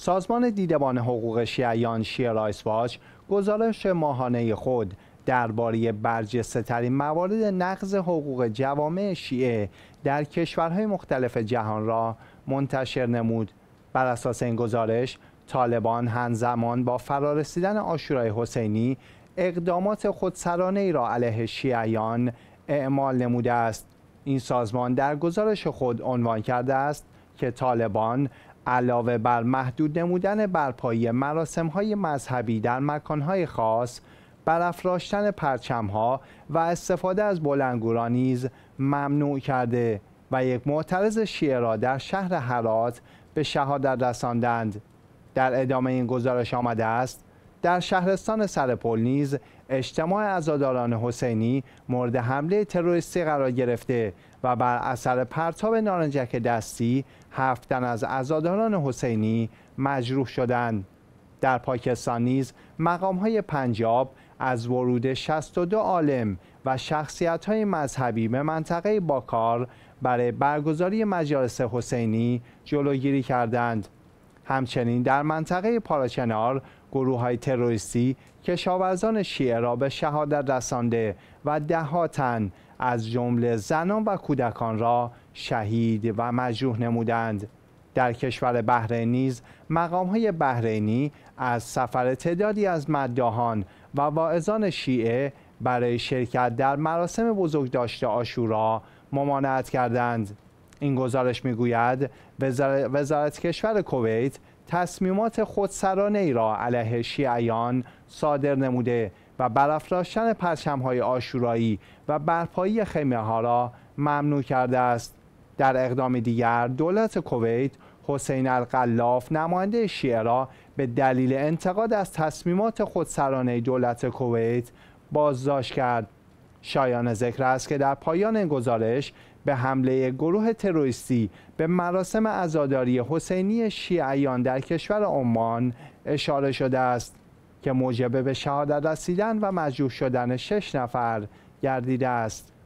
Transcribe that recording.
سازمان دیدبان حقوق شیعیان رایس واچ گزارش ماهانه خود درباره برجسته ترین موارد نقض حقوق جوامع شیعه در کشورهای مختلف جهان را منتشر نمود بر اساس این گزارش طالبان همزمان با فرارسیدن آشورای حسینی اقدامات خودسرانه ای را علیه شیعیان اعمال نموده است این سازمان در گزارش خود عنوان کرده است که طالبان علاوه بر محدود نمودن برپایی مراسم های مذهبی در مکان های خاص برافراشتن پرچم ها و استفاده از بلنگورانیز ممنوع کرده و یک معترض شیعه را در شهر حرات به شهادت رساندند در ادامه این گزارش آمده است در شهرستان سرپل نیز اجتماع عزاداران حسینی مورد حمله تروریستی قرار گرفته و بر اثر پرتاب نارنجک دستی هفتن از عزاداران حسینی مجروح شدند. در پاکستان نیز مقام های پنجاب از ورود 62 عالم و شخصیت های مذهبی به منطقه باکار برای برگزاری مجالس حسینی جلوگیری کردند. همچنین در منطقه پاراچنار گروه های تروریستی کشاورزان شیعه را به شهادت رسانده و دهاتن از جمله زنان و کودکان را شهید و مجروح نمودند در کشور بحرین نیز مقام های بحرینی از سفر تعدادی از مدداهان و واعظان شیعه برای شرکت در مراسم بزرگ داشته آشورا ممانعت کردند این گزارش میگوید وزارت کشور کویت تصمیمات خودسرانه ای را علیه شیعیان صادر نموده و برافراشتن پرچمهای آشورایی و برپایی خیمه ها را ممنوع کرده است در اقدام دیگر دولت کویت حسین القلاف نماینده شیعه را به دلیل انتقاد از تصمیمات خودسرانه دولت کویت بازداشت کرد شایان ذکر است که در پایان این گزارش به حمله گروه تروریستی به مراسم عزاداری حسینی شیعیان در کشور عمان اشاره شده است که موجب به شهادت رسیدن و مجروح شدن شش نفر گردیده است